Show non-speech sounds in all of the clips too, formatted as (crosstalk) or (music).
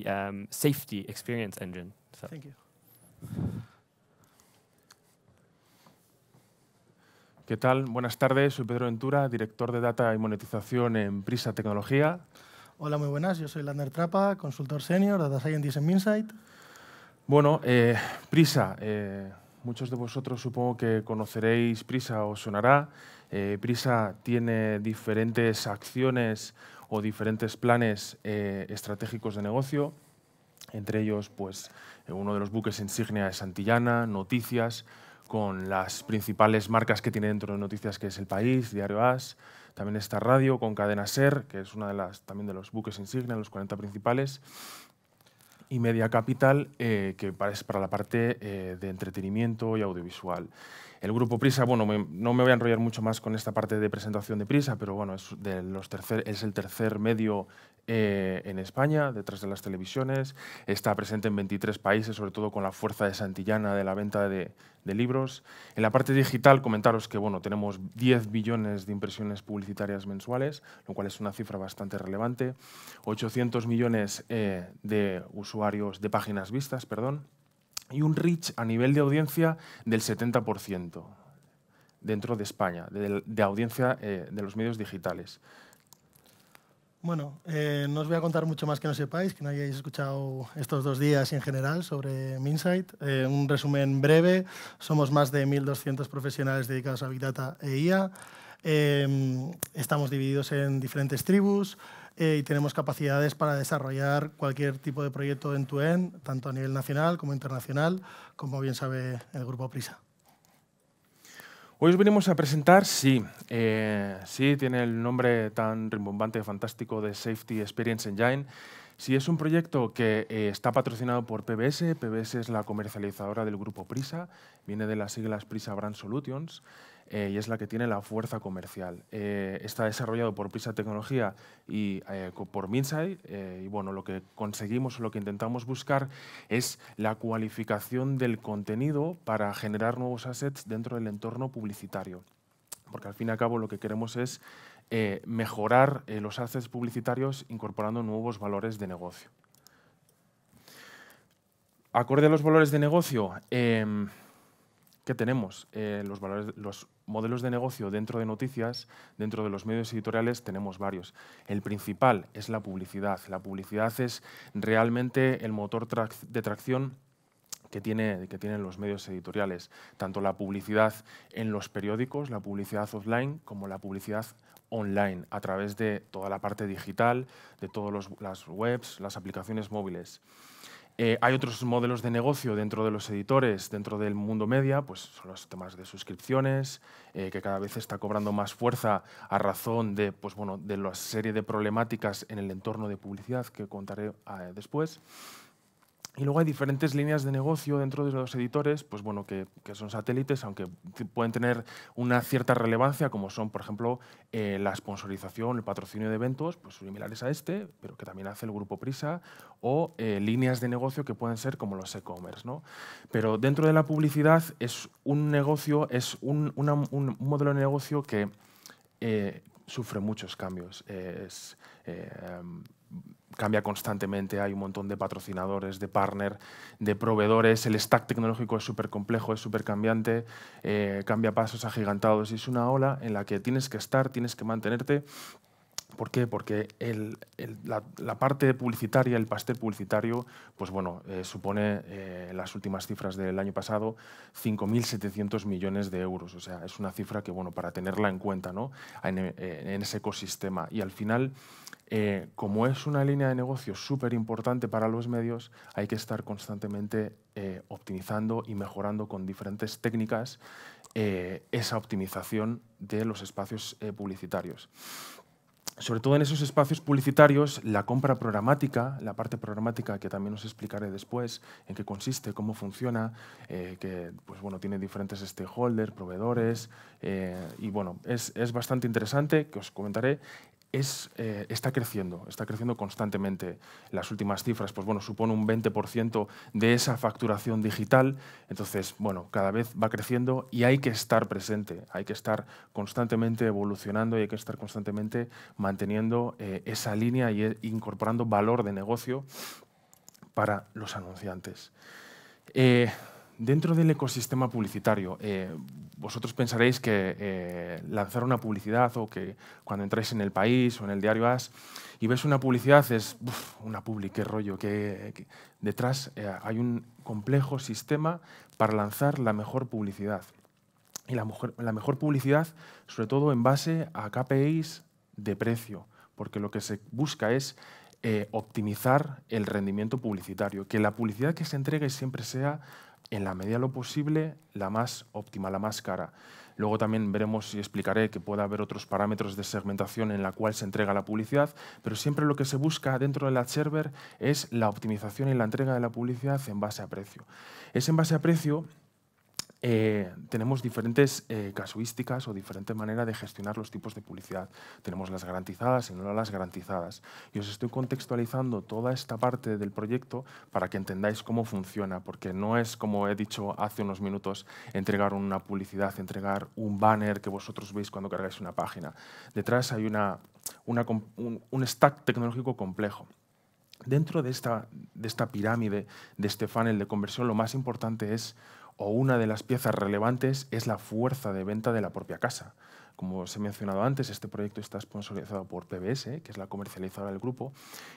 Um, safety experience engine. ¿Qué tal? Buenas tardes, soy Pedro Ventura, director de Data y Monetización en Prisa Tecnología. Hola, muy buenas, yo soy Lander Trapa, consultor senior, Data Scientist en Bueno, eh, Prisa, eh, muchos de vosotros supongo que conoceréis Prisa o sonará. Eh, Prisa tiene diferentes acciones o diferentes planes eh, estratégicos de negocio, entre ellos pues, eh, uno de los buques insignia es Santillana, Noticias, con las principales marcas que tiene dentro de Noticias, que es El País, Diario As, también está Radio con Cadena Ser, que es una de las, también de los buques insignia, los 40 principales, y Media Capital, eh, que es para la parte de entretenimiento y audiovisual. El grupo Prisa, bueno, no me voy a enrollar mucho más con esta parte de presentación de Prisa, pero bueno, es, de los es el tercer medio eh, en España, detrás de las televisiones. Está presente en 23 países, sobre todo con la fuerza de Santillana de la venta de, libros. En la parte digital, comentaros que bueno, tenemos 10 billones de impresiones publicitarias mensuales, lo cual es una cifra bastante relevante. 800 millones eh, de usuarios de páginas vistas, perdón y un reach a nivel de audiencia del 70% dentro de España, de, audiencia eh, de los medios digitales. Bueno, eh, no os voy a contar mucho más que no sepáis, que no hayáis escuchado estos dos días y en general sobre Minsight. Eh, un resumen breve, somos más de 1.200 profesionales dedicados a Big Data e IA. estamos divididos en diferentes tribus. Eh, y tenemos capacidades para desarrollar cualquier tipo de proyecto en en tanto a nivel nacional como internacional, como bien sabe el Grupo Prisa. Hoy os venimos a presentar, sí, eh, sí, tiene el nombre tan rimbombante, fantástico de Safety Experience Engine. Sí, es un proyecto que eh, está patrocinado por PBS. PBS es la comercializadora del grupo Prisa, viene de las siglas Prisa Brand Solutions. Eh, y es la que tiene la fuerza comercial. Eh, está desarrollado por Prisa Tecnología y eh, por Minsai y bueno, lo que conseguimos, lo que intentamos buscar es la cualificación del contenido para generar nuevos assets dentro del entorno publicitario. Porque al fin y al cabo lo que queremos es mejorar los assets publicitarios incorporando nuevos valores de negocio. Acorde a los valores de negocio, em, que tenemos eh, los, valores, los modelos de negocio dentro de noticias, dentro de los medios editoriales, tenemos varios. El principal es la publicidad. La publicidad es realmente el motor de tracción que, tiene, que tienen los medios editoriales. Tanto la publicidad en los periódicos, la publicidad offline, como la publicidad online, a través de toda la parte digital, de todas las webs, las aplicaciones móviles. Eh, hay otros modelos de negocio dentro de los editores, dentro del mundo media, pues son los temas de suscripciones, eh, que cada vez está cobrando más fuerza a razón de, pues de la serie de problemáticas en el entorno de publicidad que contaré eh, después. Y luego hay diferentes líneas de negocio dentro de los editores, pues bueno, que, son satélites, aunque pueden tener una cierta relevancia, como son, por ejemplo, eh, la sponsorización, el patrocinio de eventos, pues similares a este, pero que también hace el grupo Prisa, o eh, líneas de negocio que pueden ser como los e-commerce. Pero dentro de la publicidad es un negocio, es un, modelo de negocio que eh, sufre muchos cambios. es, cambia constantemente, hay un montón de patrocinadores, de partner, de proveedores, el stack tecnológico es súper complejo, es súper cambiante, eh, cambia pasos agigantados y es una ola en la que tienes que estar, tienes que mantenerte ¿Por qué? Porque la, parte publicitaria, el pastel publicitario, pues bueno, eh, supone eh, las últimas cifras del año pasado 5.700 millones de euros. O sea, es una cifra que, bueno, para tenerla en cuenta ¿no? en, ese ecosistema. Y al final, eh, como es una línea de negocio súper importante para los medios, hay que estar constantemente optimizando y mejorando con diferentes técnicas esa optimización de los espacios publicitarios sobre todo en esos espacios publicitarios, la compra programática, la parte programática que también os explicaré después, en qué consiste, cómo funciona, eh, que pues, bueno, tiene diferentes stakeholders, proveedores, eh, y bueno, es, es, bastante interesante, que os comentaré. Eh, está creciendo, está creciendo constantemente. Las últimas cifras, pues bueno, supone un 20% de esa facturación digital. Entonces, bueno, cada vez va creciendo y hay que estar presente, hay que estar constantemente evolucionando y hay que estar constantemente manteniendo eh, esa línea e incorporando valor de negocio para los anunciantes dentro del ecosistema publicitario, eh, vosotros pensaréis que eh, lanzar una publicidad o que cuando entráis en el país o en el diario AS y ves una publicidad es una publi, qué rollo, que, detrás eh, hay un complejo sistema para lanzar la mejor publicidad. Y la, la mejor publicidad, sobre todo en base a KPIs de precio, porque lo que se busca es optimizar el rendimiento publicitario, que la publicidad que se entregue siempre sea en la medida lo posible, la más óptima, la más cara. Luego también veremos y explicaré que puede haber otros parámetros de segmentación en la cual se entrega la publicidad, pero siempre lo que se busca dentro de la server es la optimización y la entrega de la publicidad en base a precio. Es en base a precio eh, tenemos diferentes eh, casuísticas o diferentes maneras de gestionar los tipos de publicidad. Tenemos las garantizadas y no las garantizadas. Y os estoy contextualizando toda esta parte del proyecto para que entendáis cómo funciona, porque no es, como he dicho hace unos minutos, entregar una publicidad, entregar un banner que vosotros veis cuando cargáis una página. Detrás hay una, un, stack tecnológico complejo. Dentro de esta, de esta pirámide, de este funnel de conversión, lo más importante es o una de las piezas relevantes es la fuerza de venta de la propia casa. Como os he mencionado antes, este proyecto está sponsorizado por PBS, que es la comercializadora del grupo,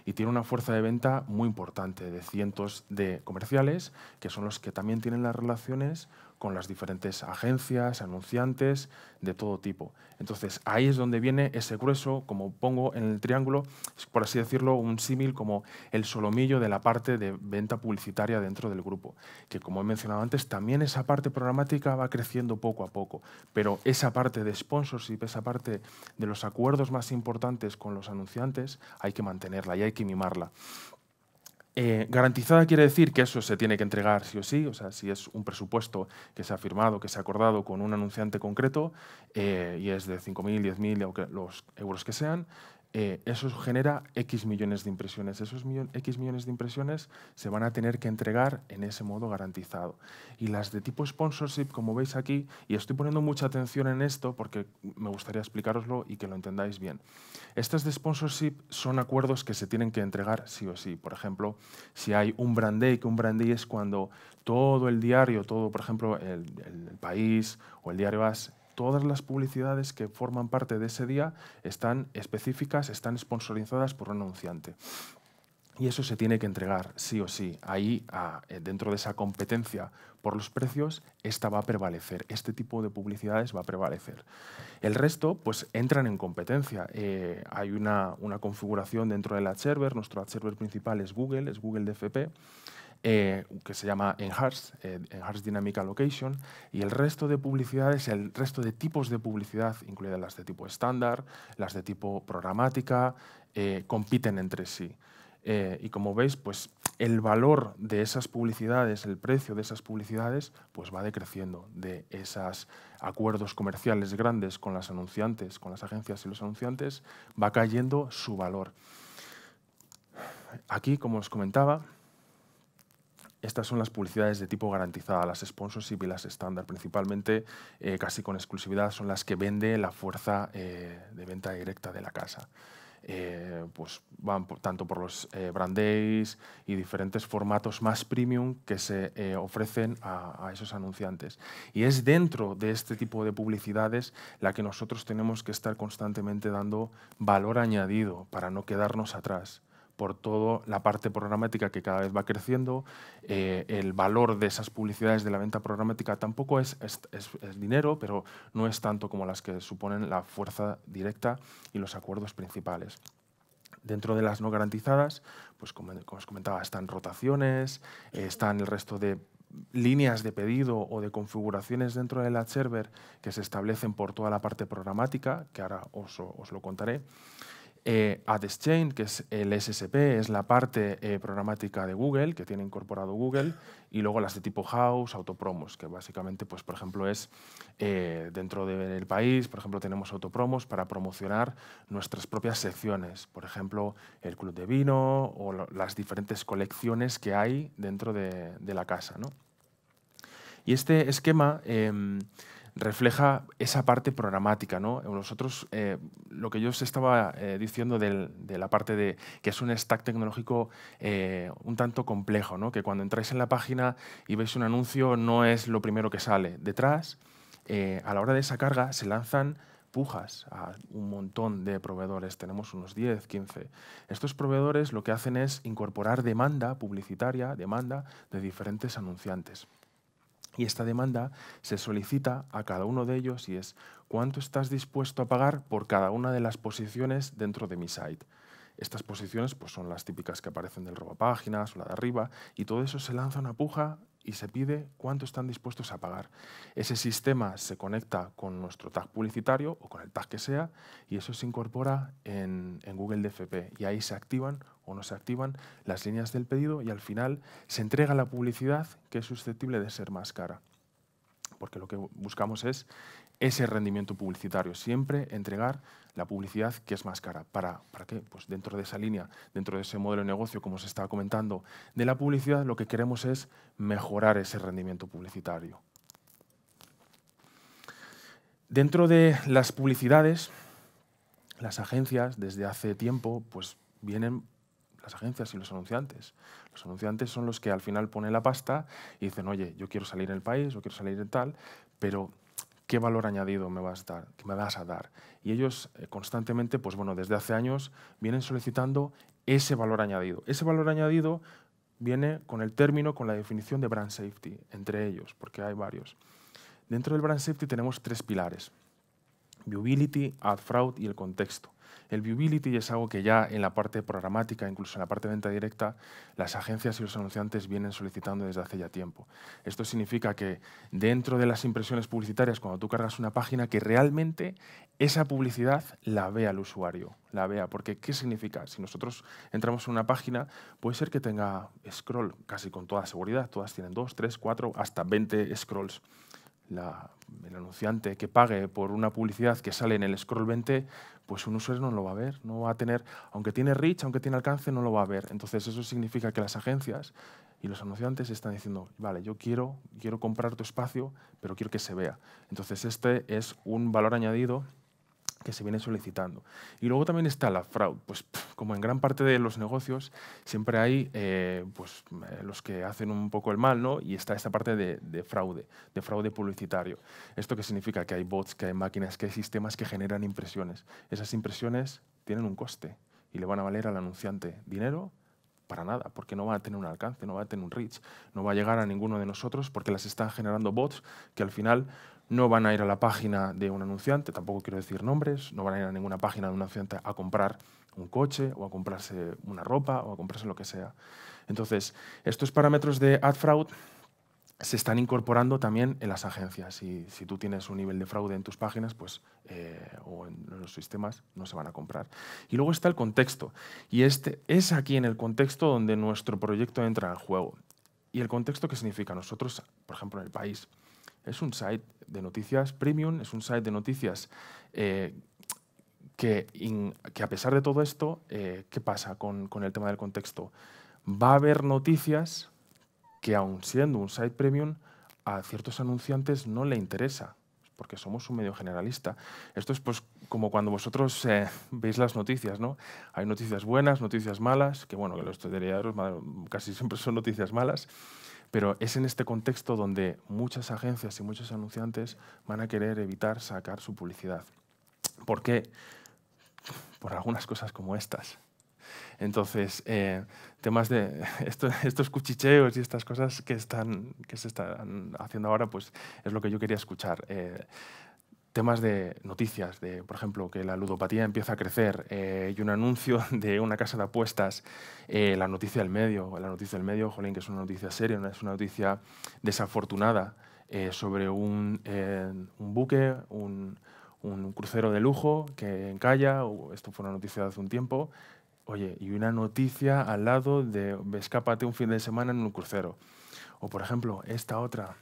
y tiene una fuerza de venta muy importante de cientos de comerciales, que son los que también tienen las relaciones con las diferentes agencias, anunciantes de todo tipo. Entonces ahí es donde viene ese grueso, como pongo en el triángulo, por así decirlo, un símil como el solomillo de la parte de venta publicitaria dentro del grupo, que como he mencionado antes, también esa parte programática va creciendo poco a poco, pero esa parte de sponsorship, esa parte de los acuerdos más importantes con los anunciantes, hay que mantenerla y hay que mimarla. Eh, garantizada quiere decir que eso se tiene que entregar sí o sí, o sea, si es un presupuesto que se ha firmado, que se ha acordado con un anunciante concreto, eh, y es de 5.000, 10.000, los euros que sean, eh, eso genera X millones de impresiones. Esos X millones de impresiones se van a tener que entregar en ese modo garantizado. Y las de tipo sponsorship, como veis aquí, y estoy poniendo mucha atención en esto porque me gustaría explicaroslo y que lo entendáis bien. Estas de sponsorship son acuerdos que se tienen que entregar sí o sí. Por ejemplo, si hay un brand day, que un brand day es cuando todo el diario, todo, por ejemplo, el, país o el diario AS todas las publicidades que forman parte de ese día están específicas, están sponsorizadas por un anunciante. Y eso se tiene que entregar sí o sí. Ahí, eh, dentro de esa competencia por los precios, esta va a prevalecer. Este tipo de publicidades va a prevalecer. El resto, pues, entran en competencia. Eh, hay una, una configuración dentro del ad server. Nuestro ad server principal es Google, es Google DFP. Eh, que se llama Enhanced, eh, Dynamic Allocation, y el resto de publicidades, el resto de tipos de publicidad, incluidas las de tipo estándar, las de tipo programática, eh, compiten entre sí. Eh, y como veis, pues el valor de esas publicidades, el precio de esas publicidades, pues va decreciendo de esos acuerdos comerciales grandes con las anunciantes, con las agencias y los anunciantes, va cayendo su valor. Aquí, como os comentaba, estas son las publicidades de tipo garantizada, las sponsorship y las estándar. Principalmente, eh, casi con exclusividad, son las que vende la fuerza eh, de venta directa de la casa. Eh, pues van tanto por los eh, y diferentes formatos más premium que se ofrecen a, esos anunciantes. Y es dentro de este tipo de publicidades la que nosotros tenemos que estar constantemente dando valor añadido para no quedarnos atrás por toda la parte programática que cada vez va creciendo. Eh, el valor de esas publicidades de la venta programática tampoco es, dinero, pero no es tanto como las que suponen la fuerza directa y los acuerdos principales. Dentro de las no garantizadas, pues como, os comentaba, están rotaciones, eh, están el resto de líneas de pedido o de configuraciones dentro del ad server que se establecen por toda la parte programática, que ahora os, os lo contaré. Eh, Ad Exchange, que es el SSP, es la parte eh, programática de Google, que tiene incorporado Google, y luego las de tipo House, Autopromos, que básicamente, pues, por ejemplo, es eh, dentro del país, por ejemplo, tenemos Autopromos para promocionar nuestras propias secciones, por ejemplo, el club de vino o las diferentes colecciones que hay dentro de, la casa. Y este esquema em, refleja esa parte programática. Nosotros, eh, lo que yo os estaba eh, diciendo de la parte de que es un stack tecnológico eh, un tanto complejo, que cuando entráis en la página y veis un anuncio no es lo primero que sale. Detrás, a la hora de esa carga, se lanzan pujas a un montón de proveedores, tenemos unos 10, 15. Estos proveedores lo que hacen es incorporar demanda publicitaria, demanda de diferentes anunciantes. Y esta demanda se solicita a cada uno de ellos y es cuánto estás dispuesto a pagar por cada una de las posiciones dentro de mi site. Estas posiciones pues, son las típicas que aparecen del páginas o la de arriba y todo eso se lanza una puja y se pide cuánto están dispuestos a pagar. Ese sistema se conecta con nuestro tag publicitario o con el tag que sea y eso se incorpora en, en Google DFP y ahí se activan o no se activan las líneas del pedido y al final se entrega la publicidad que es susceptible de ser más cara porque lo que buscamos es ese rendimiento publicitario, siempre entregar la publicidad que es más cara. ¿Para, ¿Para qué? Pues dentro de esa línea, dentro de ese modelo de negocio, como se estaba comentando, de la publicidad, lo que queremos es mejorar ese rendimiento publicitario. Dentro de las publicidades, las agencias desde hace tiempo, pues vienen las agencias y los anunciantes. Los anunciantes son los que al final ponen la pasta y dicen, oye, yo quiero salir en el país, o quiero salir en tal, pero qué valor añadido me vas a dar, me vas a dar. Y ellos eh, constantemente, pues bueno, desde hace años vienen solicitando ese valor añadido. Ese valor añadido viene con el término, con la definición de brand safety, entre ellos, porque hay varios. Dentro del brand safety tenemos tres pilares. viability, ad fraud y el contexto. El viewability es algo que ya en la parte programática, incluso en la parte de venta directa, las agencias y los anunciantes vienen solicitando desde hace ya tiempo. Esto significa que dentro de las impresiones publicitarias, cuando tú cargas una página, que realmente esa publicidad la vea el usuario, la vea. Porque, ¿qué significa? Si nosotros entramos en una página, puede ser que tenga scroll casi con toda seguridad, todas tienen dos, tres, cuatro, hasta 20 scrolls. La el anunciante que pague por una publicidad que sale en el scroll 20, pues un usuario no lo va a ver, no va a tener, aunque tiene reach, aunque tiene alcance, no lo va a ver. Entonces eso significa que las agencias y los anunciantes están diciendo, vale, yo quiero, quiero comprar tu espacio, pero quiero que se vea. Entonces este es un valor añadido que se viene solicitando. Y luego también está la fraude. Pues como en gran parte de los negocios, siempre hay eh, pues, eh, los que hacen un poco el mal, ¿no? Y está esta parte de, de, fraude, de fraude publicitario. ¿Esto qué significa? Que hay bots, que hay máquinas, que hay sistemas que generan impresiones. Esas impresiones tienen un coste y le van a valer al anunciante dinero para nada, porque no va a tener un alcance, no va a tener un reach, no va a llegar a ninguno de nosotros porque las están generando bots que al final no van a ir a la página de un anunciante, tampoco quiero decir nombres, no van a ir a ninguna página de un anunciante a comprar un coche o a comprarse una ropa o a comprarse lo que sea. Entonces, estos parámetros de ad fraud se están incorporando también en las agencias. Y si tú tienes un nivel de fraude en tus páginas pues, eh, o en los sistemas, no se van a comprar. Y luego está el contexto. Y este, es aquí en el contexto donde nuestro proyecto entra en juego. ¿Y el contexto qué significa? Nosotros, por ejemplo, en el país, es un site de noticias premium, es un site de noticias eh, que, a pesar de todo esto, eh, ¿qué pasa con, el tema del contexto? Va a haber noticias que aun siendo un site premium, a ciertos anunciantes no le interesa, porque somos un medio generalista. Esto es pues como cuando vosotros eh, (laughs) veis las noticias, ¿no? Hay noticias buenas, noticias malas, que bueno, que los casi siempre son noticias malas. Pero es en este contexto donde muchas agencias y muchos anunciantes van a querer evitar sacar su publicidad. ¿Por qué? Por algunas cosas como estas. Entonces, eh, temas de (laughs) estos cuchicheos y estas cosas que, están, que se están haciendo ahora, pues es lo que yo quería escuchar. Eh, temas de noticias, de, por ejemplo, que la ludopatía empieza a crecer eh, y un anuncio (laughs) de una casa de apuestas, eh, la noticia del medio, la noticia del medio, jolín, que es una noticia seria, es una noticia desafortunada eh, sobre un, buque, un, crucero de lujo que encalla, esto fue una noticia de hace un tiempo, oye, y una noticia al lado de escápate un fin de semana en un crucero. O, por ejemplo, esta otra,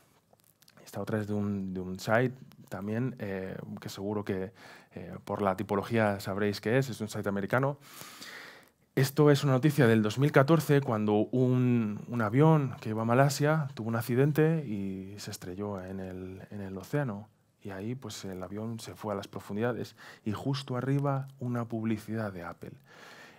esta otra es de un, de un site también, eh, que seguro que eh, por la tipología sabréis qué es, es un site americano. Esto es una noticia del 2014 cuando un, avión que iba a Malasia tuvo un accidente y se estrelló en el, océano. Y ahí pues, el avión se fue a las profundidades y justo arriba una publicidad de Apple.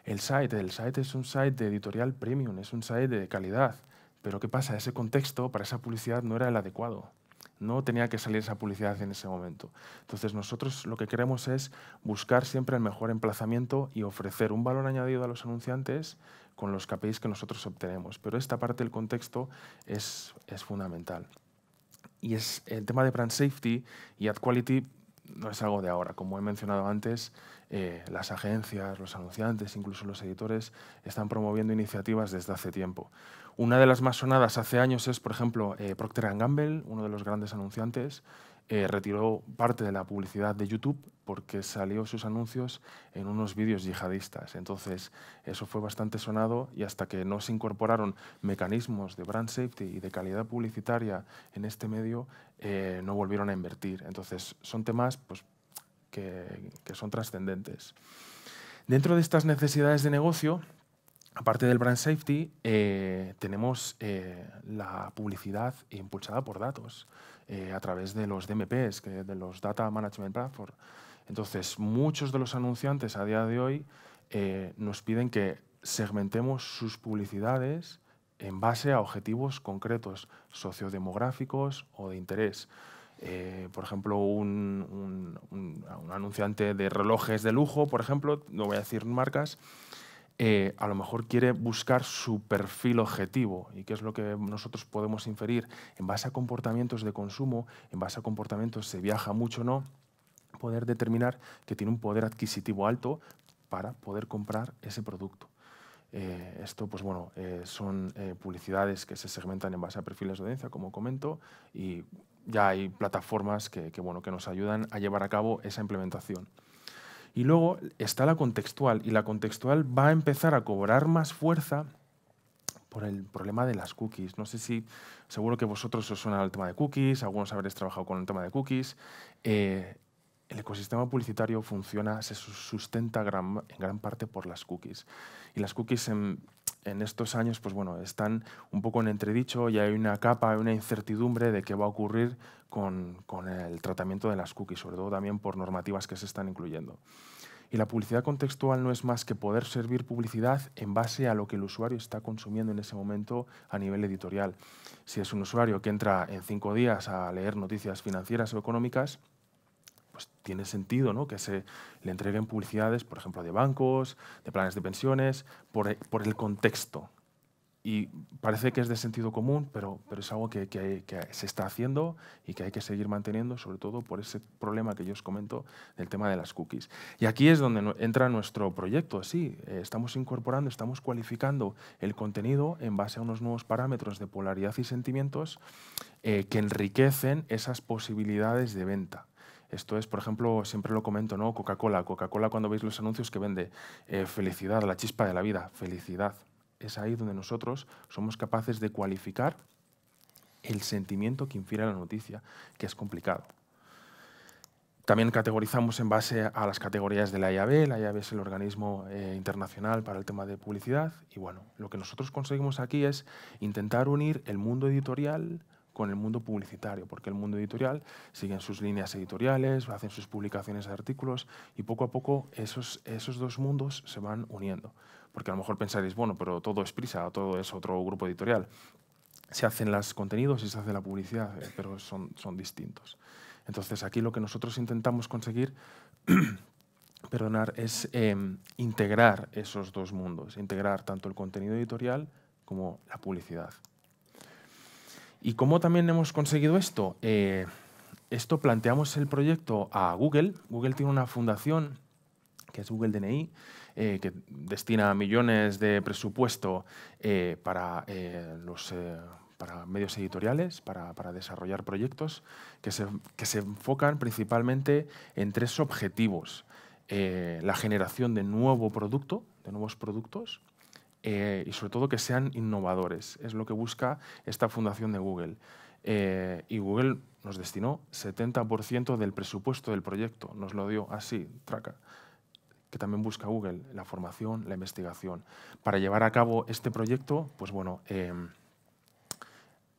El site, el site es un site de editorial premium, es un site de calidad. Pero ¿qué pasa? Ese contexto para esa publicidad no era el adecuado. No tenía que salir esa publicidad en ese momento. Entonces nosotros lo que queremos es buscar siempre el mejor emplazamiento y ofrecer un valor añadido a los anunciantes con los KPIs que nosotros obtenemos. Pero esta parte del contexto es, fundamental. Y es el tema de brand safety y ad quality no es algo de ahora. Como he mencionado antes, eh, las agencias, los anunciantes, incluso los editores, están promoviendo iniciativas desde hace tiempo. Una de las más sonadas hace años es, por ejemplo, eh, Procter Gamble, uno de los grandes anunciantes, eh, retiró parte de la publicidad de YouTube porque salió sus anuncios en unos vídeos yihadistas. Entonces, eso fue bastante sonado y hasta que no se incorporaron mecanismos de brand safety y de calidad publicitaria en este medio, eh, no volvieron a invertir. Entonces, son temas pues, que, que son trascendentes. Dentro de estas necesidades de negocio, Aparte del brand safety, eh, tenemos eh, la publicidad impulsada por datos eh, a través de los DMPs, que, de los Data Management Platform. Entonces, muchos de los anunciantes a día de hoy nos piden que segmentemos sus publicidades en base a objetivos concretos, sociodemográficos o de interés. por ejemplo, un, anunciante de relojes de lujo, por ejemplo, no voy a decir marcas, eh, a lo mejor quiere buscar su perfil objetivo. ¿Y qué es lo que nosotros podemos inferir? En base a comportamientos de consumo, en base a comportamientos se viaja mucho o no, poder determinar que tiene un poder adquisitivo alto para poder comprar ese producto. Eh, esto, pues bueno, eh, son publicidades que se segmentan en base a perfiles de audiencia, como comento, y ya hay plataformas que, bueno, que nos ayudan a llevar a cabo esa implementación. Y luego está la contextual, y la contextual va a empezar a cobrar más fuerza por el problema de las cookies. No sé si, seguro que vosotros os suena el tema de cookies, algunos habréis trabajado con el tema de cookies. Eh, el ecosistema publicitario funciona, se sustenta en gran parte por las cookies. Y las cookies en, en estos años, pues bueno, están un poco en entredicho y hay una capa, una incertidumbre de qué va a ocurrir con, con el tratamiento de las cookies, sobre todo también por normativas que se están incluyendo. Y la publicidad contextual no es más que poder servir publicidad en base a lo que el usuario está consumiendo en ese momento a nivel editorial. Si es un usuario que entra en cinco días a leer noticias financieras o económicas, pues tiene sentido que se le entreguen publicidades, por ejemplo, de bancos, de planes de pensiones, por, el contexto. Y parece que es de sentido común, pero, pero es algo que, se está haciendo y que hay que seguir manteniendo, sobre todo por ese problema que yo os comento del tema de las cookies. Y aquí es donde entra nuestro proyecto. Sí, eh, estamos incorporando, estamos cualificando el contenido en base a unos nuevos parámetros de polaridad y sentimientos eh, que enriquecen esas posibilidades de venta. Esto es, por ejemplo, siempre lo comento, ¿no? Coca-Cola. Coca-Cola cuando veis los anuncios que vende eh, felicidad, la chispa de la vida, felicidad. Es ahí donde nosotros somos capaces de cualificar el sentimiento que infiere la noticia, que es complicado. También categorizamos en base a las categorías de la IAB. La IAB es el organismo eh, internacional para el tema de publicidad. Y bueno, lo que nosotros conseguimos aquí es intentar unir el mundo editorial, con el mundo publicitario, porque el mundo editorial siguen sus líneas editoriales, hacen sus publicaciones de artículos y poco a poco esos, dos mundos se van uniendo. Porque a lo mejor pensaréis, bueno, pero todo es prisa, todo es otro grupo editorial. Se hacen los contenidos y se hace la publicidad, eh, pero son, distintos. Entonces aquí lo que nosotros intentamos conseguir (clears throat) perdonar, es em, integrar esos dos mundos, integrar tanto el contenido editorial como la publicidad. ¿Y cómo también hemos conseguido esto? Eh, esto planteamos el proyecto a Google. Google tiene una fundación que es Google DNI, eh, que destina millones de presupuesto eh, para, los, para medios editoriales, para, para desarrollar proyectos que se, que se, enfocan principalmente en tres objetivos. la generación de nuevo producto, de nuevos productos, eh, y sobre todo que sean innovadores. Es lo que busca esta fundación de Google. Eh, y Google nos destinó 70% del presupuesto del proyecto, nos lo dio así, traca que también busca Google, la formación, la investigación. Para llevar a cabo este proyecto, pues bueno, em,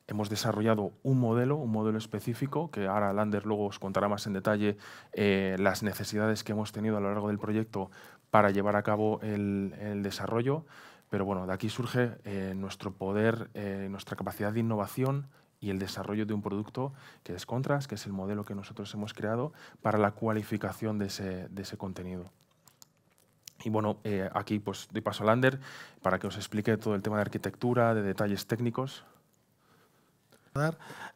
hemos desarrollado un modelo, un modelo específico, que ahora Lander luego os contará más en detalle eh, las necesidades que hemos tenido a lo largo del proyecto para llevar a cabo el desarrollo. Pero bueno, de aquí surge eh, nuestro poder, eh, nuestra capacidad de innovación y el desarrollo de un producto que es Contras, que es el modelo que nosotros hemos creado para la cualificación de ese, de ese contenido. Y bueno, eh, aquí pues doy paso a Lander para que os explique todo el tema de arquitectura, de detalles técnicos.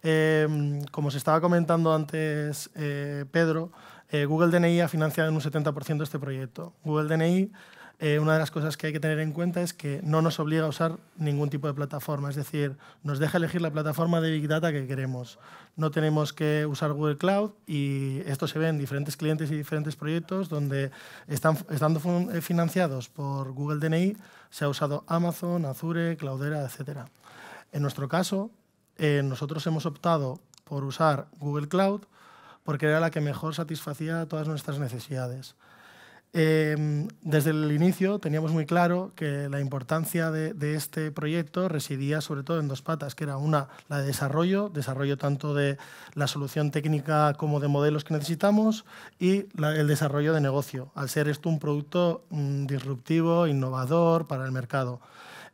Em, como se estaba comentando antes Pedro, Google DNI ha financiado en un 70% este proyecto. Google DNI eh, una de las cosas que hay que tener en cuenta es que no nos obliga a usar ningún tipo de plataforma, es decir, nos deja elegir la plataforma de Big Data que queremos. No tenemos que usar Google Cloud y esto se ve en diferentes clientes y diferentes proyectos donde están estando eh, financiados por Google DNI, se ha usado Amazon, Azure, Cloudera, etc. En nuestro caso, eh, nosotros hemos optado por usar Google Cloud porque era la que mejor satisfacía todas nuestras necesidades. Em, desde el inicio teníamos muy claro que la importancia de, este proyecto residía sobre todo en dos patas, que era una, la de desarrollo, desarrollo tanto de la solución técnica como de modelos que necesitamos, y el desarrollo de negocio, al ser esto un producto mm, disruptivo, innovador para el mercado.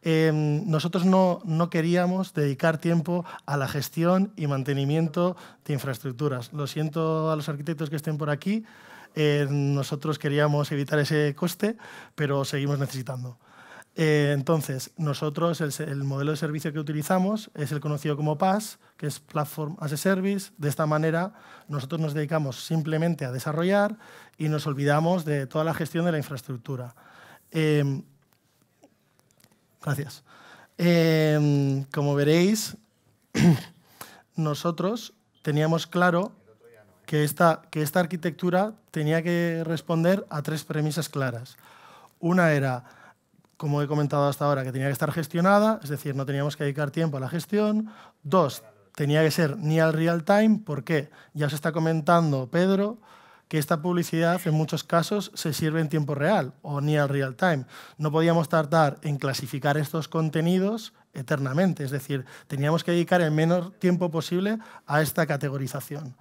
Em, nosotros no, no, queríamos dedicar tiempo a la gestión y mantenimiento de infraestructuras. Lo siento a los arquitectos que estén por aquí, eh, nosotros queríamos evitar ese coste, pero seguimos necesitando. Eh, entonces, nosotros el, modelo de servicio que utilizamos es el conocido como PaaS, que es Platform as a Service. De esta manera, nosotros nos dedicamos simplemente a desarrollar y nos olvidamos de toda la gestión de la infraestructura. Eh, gracias. como veréis, (clears throat) nosotros teníamos claro que esta, arquitectura tenía que responder a tres premisas claras. Una era, como he comentado hasta ahora, que tenía que estar gestionada, es decir, no teníamos que dedicar tiempo a la gestión. Dos, tenía que ser ni al real time, porque ya os está comentando Pedro que esta publicidad en muchos casos se sirve en tiempo real o ni al real time. No podíamos tardar en clasificar estos contenidos eternamente, es decir, teníamos que dedicar el menor tiempo posible a esta categorización.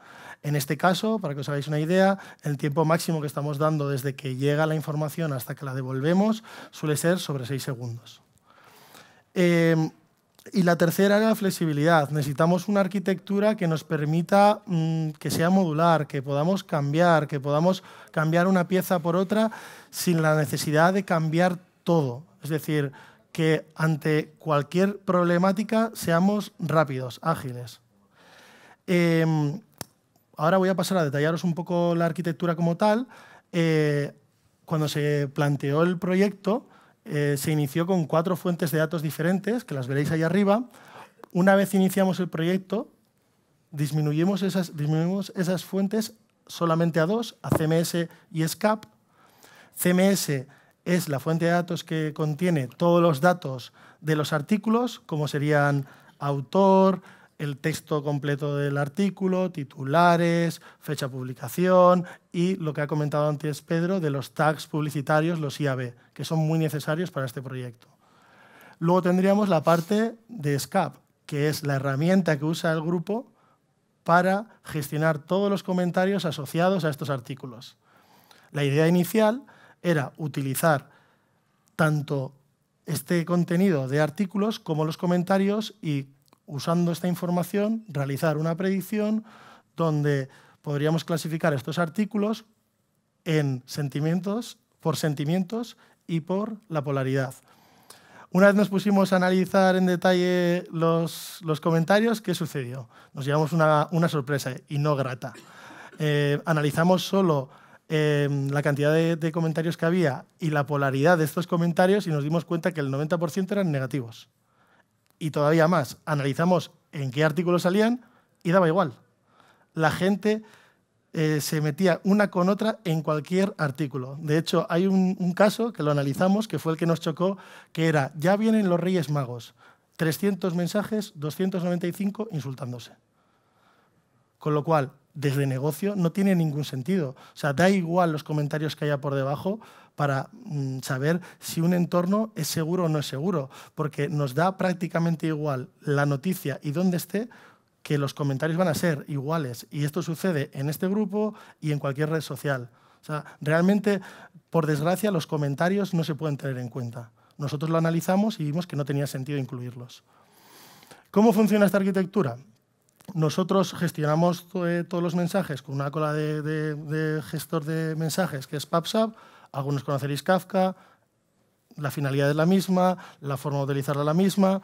En este caso, para que os hagáis una idea, el tiempo máximo que estamos dando desde que llega la información hasta que la devolvemos suele ser sobre 6 segundos. Em, y la tercera era la flexibilidad. Necesitamos una arquitectura que nos permita mm, que sea modular, que podamos cambiar, que podamos cambiar una pieza por otra sin la necesidad de cambiar todo. Es decir, que ante cualquier problemática seamos rápidos, ágiles. Em, ahora voy a pasar a detallaros un poco la arquitectura como tal. Eh, cuando se planteó el proyecto, eh, se inició con cuatro fuentes de datos diferentes, que las veréis ahí arriba. Una vez iniciamos el proyecto, disminuimos esas, disminuimos esas fuentes solamente a dos, a CMS y SCAP. CMS es la fuente de datos que contiene todos los datos de los artículos, como serían autor, el texto completo del artículo, titulares, fecha de publicación y lo que ha comentado antes Pedro de los tags publicitarios, los IAB, que son muy necesarios para este proyecto. Luego tendríamos la parte de SCAP, que es la herramienta que usa el grupo para gestionar todos los comentarios asociados a estos artículos. La idea inicial era utilizar tanto este contenido de artículos como los comentarios y usando esta información, realizar una predicción donde podríamos clasificar estos artículos en sentimientos, por sentimientos y por la polaridad. Una vez nos pusimos a analizar en detalle los, comentarios, ¿qué sucedió? Nos llevamos una, sorpresa y no grata. Eh, analizamos solo eh, la cantidad de comentarios que había y la polaridad de estos comentarios y nos dimos cuenta que el 90% eran negativos y todavía más, analizamos en qué artículos salían y daba igual. La gente eh, se metía una con otra en cualquier artículo. De hecho, hay un, un, caso que lo analizamos, que fue el que nos chocó, que era, ya vienen los Reyes Magos, 300 mensajes, 295 insultándose. Con lo cual, desde negocio no tiene ningún sentido. O sea, da igual los comentarios que haya por debajo, para mm, saber si un entorno es seguro o no es seguro, porque nos da prácticamente igual la noticia y dónde esté que los comentarios van a ser iguales. Y esto sucede en este grupo y en cualquier red social. realmente, por desgracia, los comentarios no se pueden tener en cuenta. Nosotros lo analizamos y vimos que no tenía sentido incluirlos. ¿Cómo funciona esta arquitectura? Nosotros gestionamos eh, todos los mensajes con una cola de, de gestor de mensajes que es PubSub algunos conoceréis Kafka, la finalidad es la misma, la forma de utilizarla es la misma.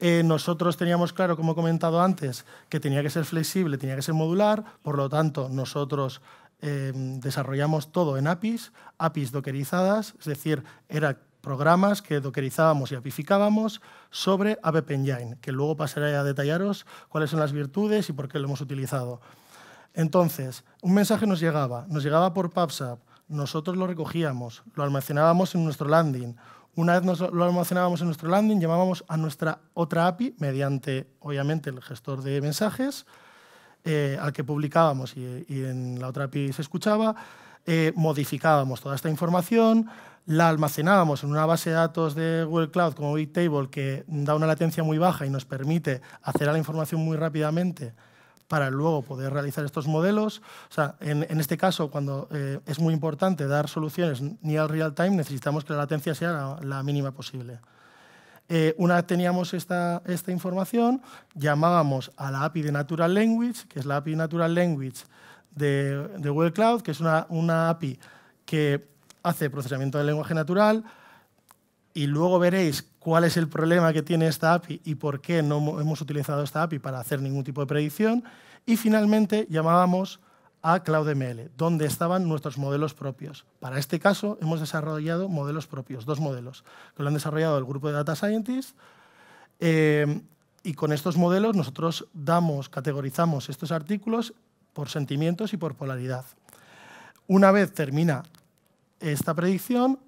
Eh, nosotros teníamos claro, como he comentado antes, que tenía que ser flexible, tenía que ser modular, por lo tanto, nosotros em, desarrollamos todo en APIs, APIs dockerizadas, es decir, eran programas que dockerizábamos y apificábamos sobre App Engine, que luego pasaré a detallaros cuáles son las virtudes y por qué lo hemos utilizado. Entonces, un mensaje nos llegaba, nos llegaba por PubSub, nosotros lo recogíamos, lo almacenábamos en nuestro landing. Una vez lo almacenábamos en nuestro landing, llamábamos a nuestra otra API mediante, obviamente, el gestor de mensajes eh, al que publicábamos y, en la otra API se escuchaba. Eh, modificábamos toda esta información, la almacenábamos en una base de datos de Google Cloud como Bigtable que da una latencia muy baja y nos permite hacer a la información muy rápidamente para luego poder realizar estos modelos. en, este caso, cuando eh, es muy importante dar soluciones ni al real time, necesitamos que la latencia sea la, mínima posible. Eh, una vez teníamos esta, esta información, llamábamos a la API de Natural Language, que es la API Natural Language de, de Google Cloud, que es una, una API que hace procesamiento del lenguaje natural, y luego veréis cuál es el problema que tiene esta API y por qué no hemos utilizado esta API para hacer ningún tipo de predicción. Y finalmente llamábamos a CloudML, donde estaban nuestros modelos propios. Para este caso hemos desarrollado modelos propios, dos modelos, que lo han desarrollado el grupo de Data Scientists. Eh, y con estos modelos nosotros damos, categorizamos estos artículos por sentimientos y por polaridad. Una vez termina esta predicción,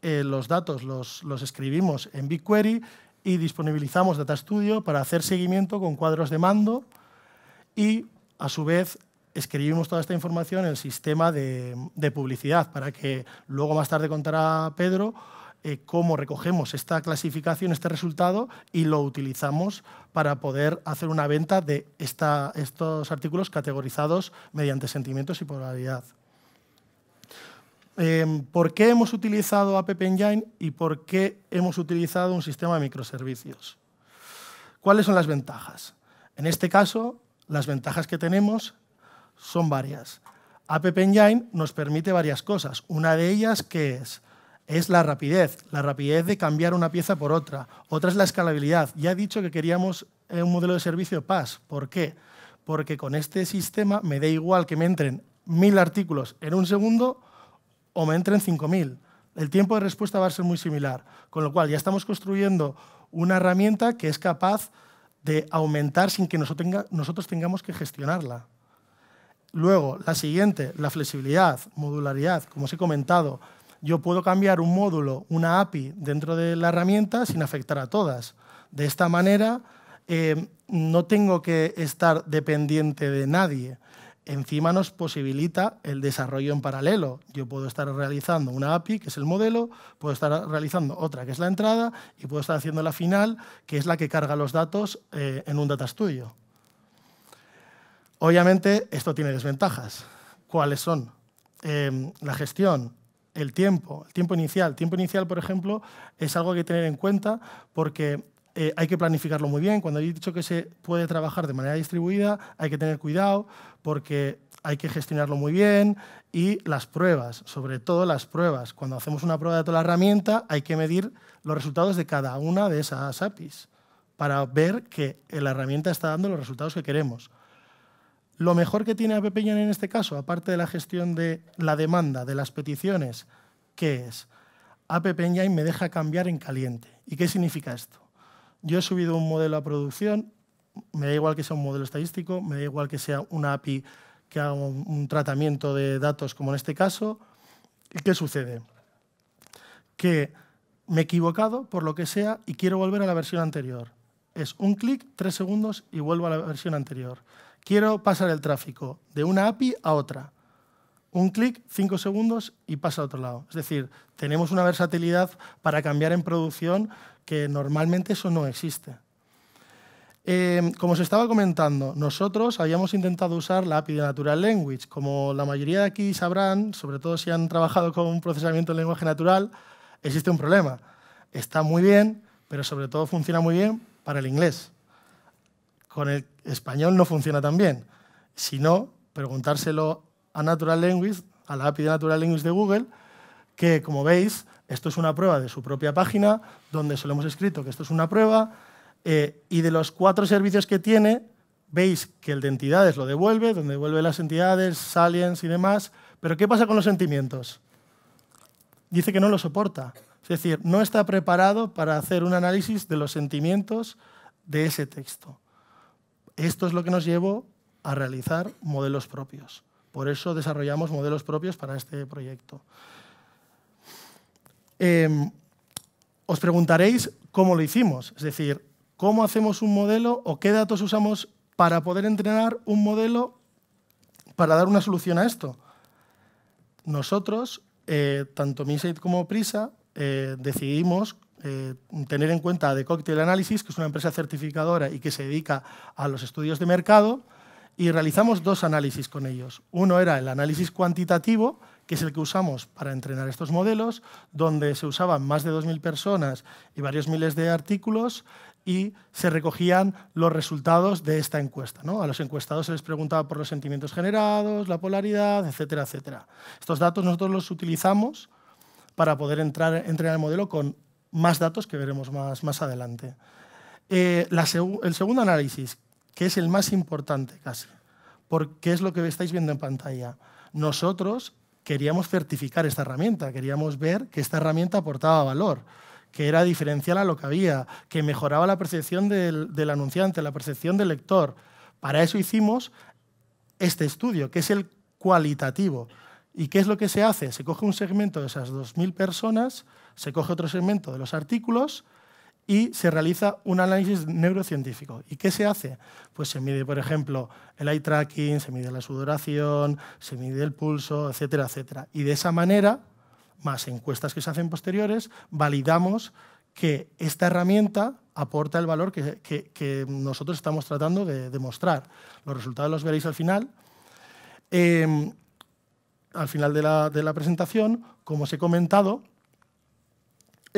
eh, los datos los, escribimos en BigQuery y disponibilizamos Data Studio para hacer seguimiento con cuadros de mando y, a su vez, escribimos toda esta información en el sistema de, publicidad para que luego más tarde contará Pedro eh, cómo recogemos esta clasificación, este resultado y lo utilizamos para poder hacer una venta de estos artículos categorizados mediante sentimientos y polaridad. Em, por qué hemos utilizado App Engine y por qué hemos utilizado un sistema de microservicios. ¿Cuáles son las ventajas? En este caso, las ventajas que tenemos son varias. App Engine nos permite varias cosas. Una de ellas que es la rapidez, la rapidez de cambiar una pieza por otra. Otra es la escalabilidad. Ya he dicho que queríamos eh, un modelo de servicio PAS. ¿Por qué? Porque con este sistema me da igual que me entren mil artículos en un segundo o me entren 5.000. El tiempo de respuesta va a ser muy similar, con lo cual ya estamos construyendo una herramienta que es capaz de aumentar sin que nosotros tengamos que gestionarla. Luego, la siguiente, la flexibilidad, modularidad, como os he comentado. Yo puedo cambiar un módulo, una API dentro de la herramienta sin afectar a todas. De esta manera, eh, no tengo que estar dependiente de nadie encima nos posibilita el desarrollo en paralelo. Yo puedo estar realizando una API, que es el modelo, puedo estar realizando otra, que es la entrada, y puedo estar haciendo la final, que es la que carga los datos eh, en un data studio. Obviamente, esto tiene desventajas. ¿Cuáles son? Em, la gestión, el tiempo, el tiempo inicial. El tiempo inicial, por ejemplo, es algo que hay que tener en cuenta porque eh, hay que planificarlo muy bien. Cuando he dicho que se puede trabajar de manera distribuida, hay que tener cuidado porque hay que gestionarlo muy bien y las pruebas, sobre todo las pruebas. Cuando hacemos una prueba de toda la herramienta, hay que medir los resultados de cada una de esas APIs para ver que la herramienta está dando los resultados que queremos. Lo mejor que tiene AppYoung en este caso, aparte de la gestión de la demanda, de las peticiones, que es? App y me deja cambiar en caliente. ¿Y qué significa esto? Yo he subido un modelo a producción, me da igual que sea un modelo estadístico, me da igual que sea una API que haga un, tratamiento de datos como en este caso. ¿Y qué sucede? Que me he equivocado por lo que sea y quiero volver a la versión anterior. Es un clic, tres segundos y vuelvo a la versión anterior. Quiero pasar el tráfico de una API a otra un clic, cinco segundos y pasa a otro lado. Es decir, tenemos una versatilidad para cambiar en producción que normalmente eso no existe. Em, como se estaba comentando, nosotros habíamos intentado usar la API de Natural Language. Como la mayoría de aquí sabrán, sobre todo si han trabajado con un procesamiento de lenguaje natural, existe un problema. Está muy bien, pero sobre todo funciona muy bien para el inglés. Con el español no funciona tan bien. Si no, preguntárselo a Natural Language, a la API de Natural Language de Google, que como veis, esto es una prueba de su propia página, donde se lo hemos escrito que esto es una prueba, eh, y de los cuatro servicios que tiene, veis que el de entidades lo devuelve, donde devuelve las entidades, salience y demás, pero ¿qué pasa con los sentimientos? Dice que no lo soporta. Es decir, no está preparado para hacer un análisis de los sentimientos de ese texto. Esto es lo que nos llevó a realizar modelos propios. Por eso desarrollamos modelos propios para este proyecto. Em, os preguntaréis cómo lo hicimos, es decir, cómo hacemos un modelo o qué datos usamos para poder entrenar un modelo para dar una solución a esto. Nosotros, eh, tanto Minsight como Prisa, eh, decidimos eh, tener en cuenta The Cocktail Analysis, que es una empresa certificadora y que se dedica a los estudios de mercado, y realizamos dos análisis con ellos. Uno era el análisis cuantitativo, que es el que usamos para entrenar estos modelos, donde se usaban más de 2.000 personas y varios miles de artículos y se recogían los resultados de esta encuesta. ¿no? A los encuestados se les preguntaba por los sentimientos generados, la polaridad, etcétera, etcétera. Estos datos nosotros los utilizamos para poder entrenar el modelo con más datos que veremos más, más adelante. Eh, el segundo análisis, que es el más importante casi, porque es lo que estáis viendo en pantalla. Nosotros queríamos certificar esta herramienta, queríamos ver que esta herramienta aportaba valor, que era diferencial a lo que había, que mejoraba la percepción del, del anunciante, la percepción del lector. Para eso hicimos este estudio, que es el cualitativo. ¿Y qué es lo que se hace? Se coge un segmento de esas 2.000 personas, se coge otro segmento de los artículos, y se realiza un análisis neurocientífico. ¿Y qué se hace? Pues se mide, por ejemplo, el eye tracking, se mide la sudoración, se mide el pulso, etcétera, etcétera. Y de esa manera, más encuestas que se hacen posteriores, validamos que esta herramienta aporta el valor que, nosotros estamos tratando de demostrar. Los resultados los veréis al final. Eh, al final de la presentación, como os he comentado,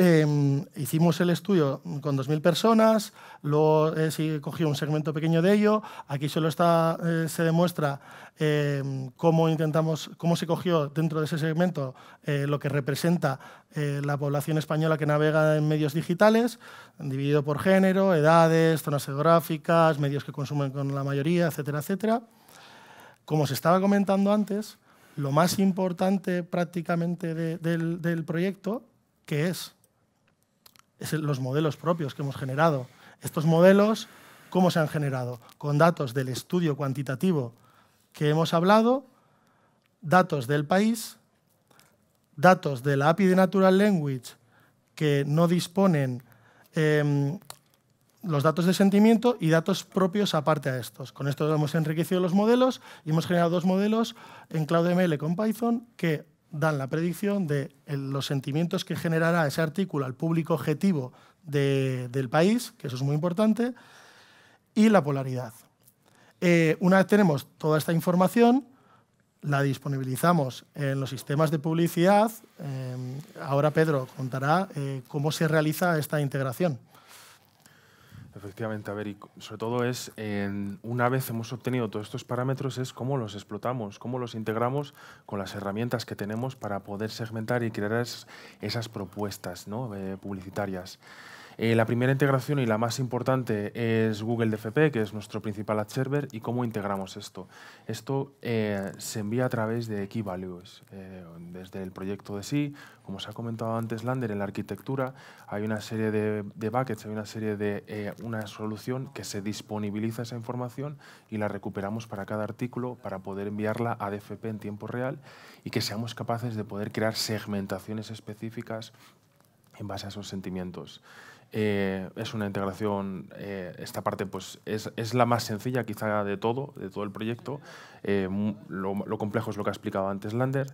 Em, hicimos el estudio con 2.000 personas, luego eh, sí, un segmento pequeño de ello, aquí solo está, eh, se demuestra em, cómo, intentamos, cómo se cogió dentro de ese segmento eh, lo que representa eh, la población española que navega en medios digitales, dividido por género, edades, zonas geográficas, medios que consumen con la mayoría, etcétera, etcétera. Como se estaba comentando antes, lo más importante prácticamente del, del proyecto, que es es los modelos propios que hemos generado. Estos modelos, ¿cómo se han generado? Con datos del estudio cuantitativo que hemos hablado, datos del país, datos de la API de Natural Language que no disponen em, los datos de sentimiento y datos propios aparte a estos. Con esto hemos enriquecido los modelos y hemos generado dos modelos en CloudML con Python que dan la predicción de eh, los sentimientos que generará ese artículo al público objetivo del país, que eso es muy importante, y la polaridad. Eh, una vez tenemos toda esta información, la disponibilizamos en los sistemas de publicidad. Eh, ahora Pedro contará cómo se realiza esta integración. Efectivamente, a ver, y sobre todo es, en, una vez hemos obtenido todos estos parámetros, es cómo los explotamos, cómo los integramos con las herramientas que tenemos para poder segmentar y crear esas propuestas ¿no? Eh, publicitarias. Eh, la primera integración y la más importante es Google DFP, que es nuestro principal ad server, y cómo integramos esto. Esto eh, se envía a través de Key Values, eh, desde el proyecto de sí, como se ha comentado antes Lander, en la arquitectura hay una serie de, de buckets, hay una serie de una solución que se disponibiliza esa información y la recuperamos para cada artículo para poder enviarla a DFP en tiempo real y que seamos capaces de poder crear segmentaciones específicas en base a esos sentimientos. Eh, es una integración, eh, esta parte pues es, la más sencilla quizá de todo, de todo el proyecto. Eh, lo, lo, complejo es lo que ha explicado antes Lander.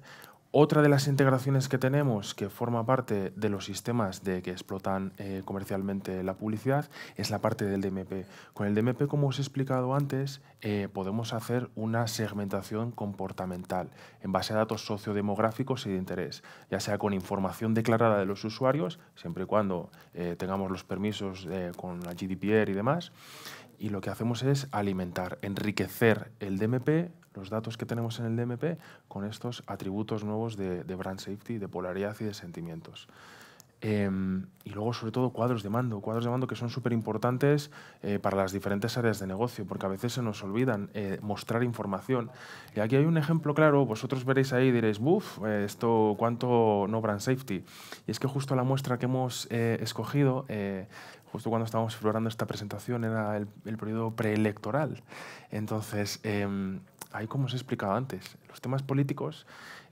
Otra de las integraciones que tenemos que forma parte de los sistemas de que explotan eh, comercialmente la publicidad es la parte del DMP. Con el DMP, como os he explicado antes, eh, podemos hacer una segmentación comportamental en base a datos sociodemográficos y de interés, ya sea con información declarada de los usuarios, siempre y cuando eh, tengamos los permisos con la GDPR y demás, y lo que hacemos es alimentar, enriquecer el DMP los datos que tenemos en el DMP con estos atributos nuevos de, brand safety, de polaridad y de sentimientos. Em, y luego, sobre todo, cuadros de mando, cuadros de mando que son súper importantes eh, para las diferentes áreas de negocio, porque a veces se nos olvidan eh, mostrar información. Y aquí hay un ejemplo claro, vosotros veréis ahí y diréis, buf, eh, esto cuánto no brand safety. Y es que justo la muestra que hemos escogido, justo cuando estábamos explorando esta presentación, era el, el periodo preelectoral. Entonces, em, ahí como os he explicado antes, los temas políticos,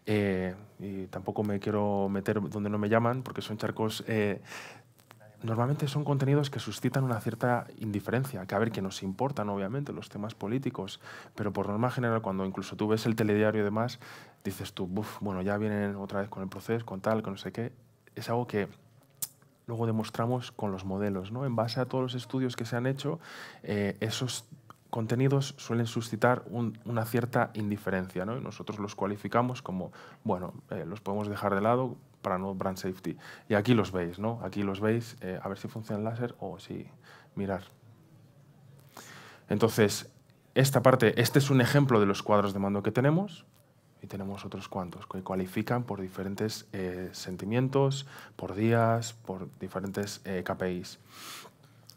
eh, y tampoco me quiero meter donde no me llaman, porque son charcos... Eh, normalmente son contenidos que suscitan una cierta indiferencia, que a ver, que nos importan obviamente los temas políticos, pero por norma general cuando incluso tú ves el telediario y demás, dices tú, bueno, ya vienen otra vez con el proceso, con tal, con no sé qué, es algo que luego demostramos con los modelos, ¿no? En base a todos los estudios que se han hecho, eh, esos contenidos suelen suscitar una cierta indiferencia. Nosotros los cualificamos como, bueno, eh, los podemos dejar de lado para no brand safety. Y aquí los veis, ¿no? Aquí los veis, eh, a ver si funciona el láser o si mirar. Entonces, esta parte, este es un ejemplo de los cuadros de mando que tenemos y tenemos otros cuantos que cualifican por diferentes eh, sentimientos, por días, por diferentes KPIs.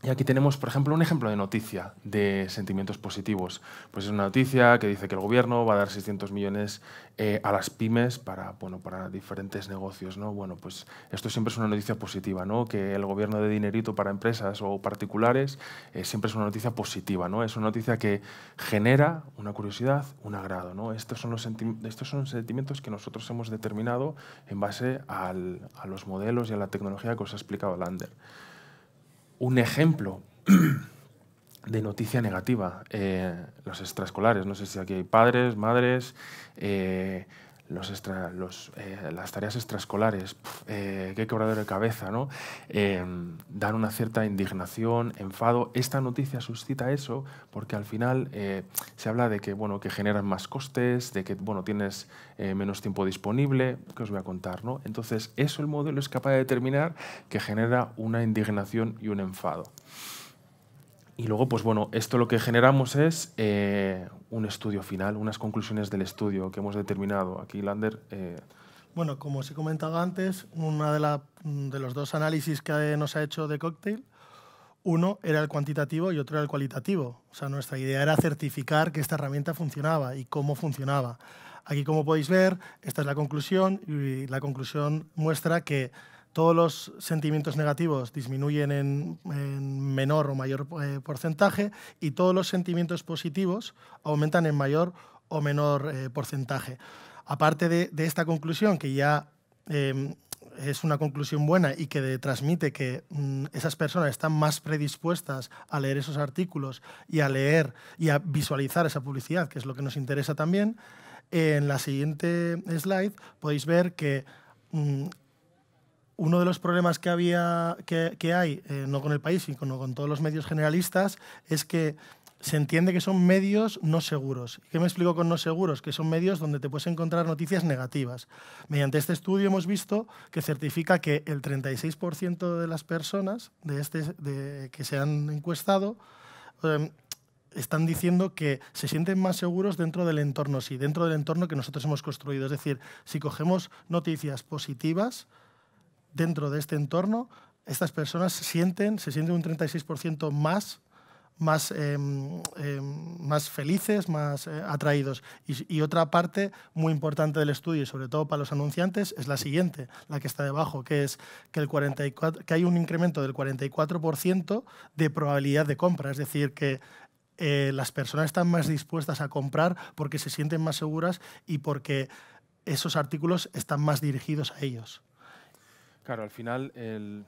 Y aquí tenemos, por ejemplo, un ejemplo de noticia de sentimientos positivos. Pues es una noticia que dice que el gobierno va a dar 600 millones eh, a las pymes para, bueno, para diferentes negocios. ¿no? Bueno, pues esto siempre es una noticia positiva, ¿no? que el gobierno dé dinerito para empresas o particulares eh, siempre es una noticia positiva. ¿no? Es una noticia que genera una curiosidad, un agrado. ¿no? Estos, son los estos son sentimientos que nosotros hemos determinado en base a los modelos y a la tecnología que os ha explicado Lander un ejemplo (clears throat) de noticia negativa, eh, los extraescolares. No sé si aquí hay padres, madres, eh, eh, las tareas extraescolares, eh, qué quebradero de cabeza, ¿no? Eh, dan una cierta indignación, enfado. Esta noticia suscita eso porque al final eh, se habla de que, bueno, que generan más costes, de que bueno, tienes menos tiempo disponible, que os voy a contar, Entonces, eso el modelo es capaz de determinar que genera una indignación y un enfado. Y luego, pues bueno, esto lo que generamos es eh, un estudio final, unas conclusiones del estudio que hemos determinado. Aquí, Lander. Eh. Bueno, como os he comentado antes, uno de, de los dos análisis que nos ha hecho de Cocktail, uno era el cuantitativo y otro era el cualitativo. O sea, nuestra idea era certificar que esta herramienta funcionaba y cómo funcionaba. Aquí, como podéis ver, esta es la conclusión y la conclusión muestra que todos los sentimientos negativos disminuyen en, menor o mayor eh, porcentaje y todos los sentimientos positivos aumentan en mayor o menor eh, porcentaje. Aparte de, esta conclusión, que ya em, es una conclusión buena y que transmite que mm, esas personas están más predispuestas a leer esos artículos y a leer y a visualizar esa publicidad, que es lo que nos interesa también, en la siguiente slide podéis ver que mm, uno de los problemas que, había, que, hay, eh, no con el país, sino con todos los medios generalistas, es que se entiende que son medios no seguros. ¿Qué me explico con no seguros? Que son medios donde te puedes encontrar noticias negativas. Mediante este estudio hemos visto que certifica que el 36% de las personas de este, de, que se han encuestado em, están diciendo que se sienten más seguros dentro del entorno, sí, dentro del entorno que nosotros hemos construido. Es decir, si cogemos noticias positivas, dentro de este entorno, estas personas sienten, se sienten un 36% más más, em, em, más felices, más eh, atraídos. Y, y, otra parte muy importante del estudio, y sobre todo para los anunciantes, es la siguiente, la que está debajo, que es que, el 44, que hay un incremento del 44% de probabilidad de compra. Es decir, que eh, las personas están más dispuestas a comprar porque se sienten más seguras y porque esos artículos están más dirigidos a ellos. Claro, al final el,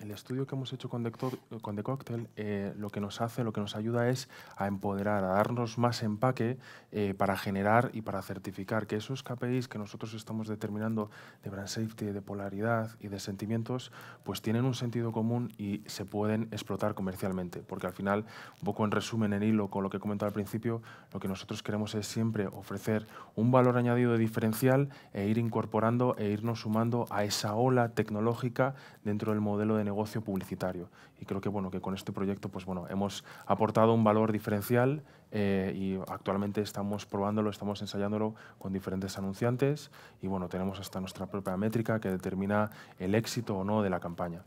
el estudio que hemos hecho con The, Cocktail eh, lo que nos hace, lo que nos ayuda es a empoderar, a darnos más empaque eh, para generar y para certificar que esos KPIs que nosotros estamos determinando de brand safety, de polaridad y de sentimientos, pues tienen un sentido común y se pueden explotar comercialmente. Porque al final, un poco en resumen, en hilo con lo que comentaba al principio, lo que nosotros queremos es siempre ofrecer un valor añadido de diferencial e ir incorporando e irnos sumando a esa ola tecnológica dentro del modelo de negocio publicitario. Y creo que, bueno, que con este proyecto pues, bueno, hemos aportado un valor diferencial eh, y actualmente estamos probándolo, estamos ensayándolo con diferentes anunciantes y bueno, tenemos hasta nuestra propia métrica que determina el éxito o no de la campaña.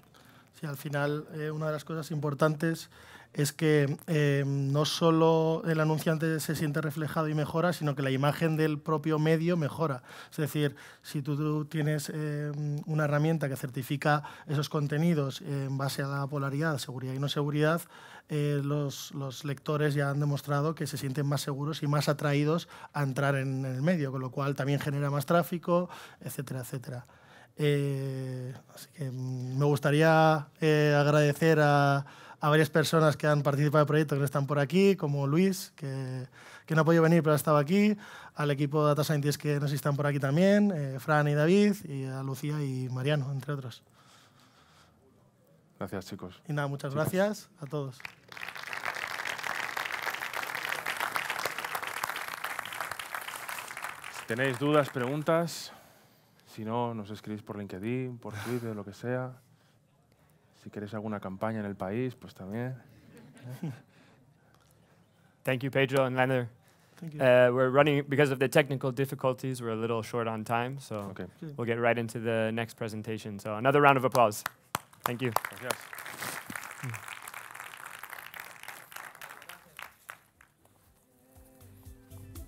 Sí, al final eh, una de las cosas importantes es que em, no solo el anunciante se siente reflejado y mejora, sino que la imagen del propio medio mejora. Es decir, si tú, tienes em, una herramienta que certifica esos contenidos en base a la polaridad, seguridad y no seguridad, eh, los, lectores ya han demostrado que se sienten más seguros y más atraídos a entrar en, en el medio, con lo cual también genera más tráfico, etcétera, etcétera. Eh, así que mm, me gustaría eh, agradecer a, a varias personas que han participado en el proyecto que no están por aquí, como Luis, que, no ha podido venir pero ha estado aquí, al equipo de Data Scientists que nos están por aquí también, eh, Fran y David, y a Lucía y Mariano, entre otros. Gracias, chicos. Y nada, muchas gracias a todos. Si tenéis dudas, preguntas, si no, nos escribís por LinkedIn, por Twitter, lo que sea. Si queréis alguna campaña en el país, pues también. Thank you, Pedro and Leonard. Uh, we're running, because of the technical difficulties, we're a little short on time, so okay. we'll get right into the next presentation. So another round of applause. Thank you. Gracias.